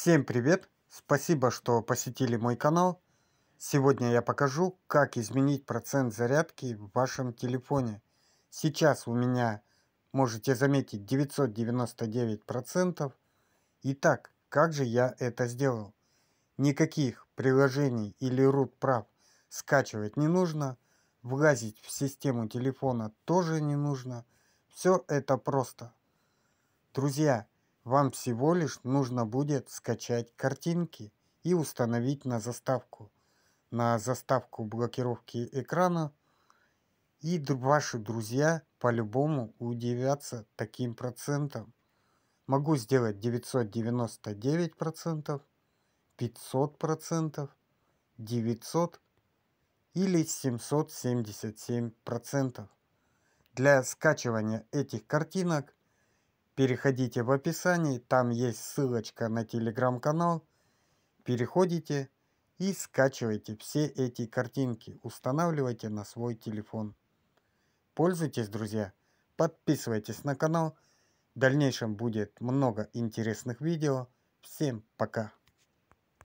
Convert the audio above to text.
Всем привет! Спасибо, что посетили мой канал. Сегодня я покажу, как изменить процент зарядки в вашем телефоне. Сейчас у меня, можете заметить, 999%. Итак, как же я это сделал? Никаких приложений или root прав скачивать не нужно. Влазить в систему телефона тоже не нужно. Все это просто. Друзья, вам всего лишь нужно будет скачать картинки и установить на заставку. На заставку блокировки экрана. И ваши друзья по-любому удивятся таким процентом. Могу сделать 999%, 500%, 900% или 777%. Для скачивания этих картинок Переходите в описании, там есть ссылочка на телеграм-канал. Переходите и скачивайте все эти картинки, устанавливайте на свой телефон. Пользуйтесь, друзья, подписывайтесь на канал. В дальнейшем будет много интересных видео. Всем пока!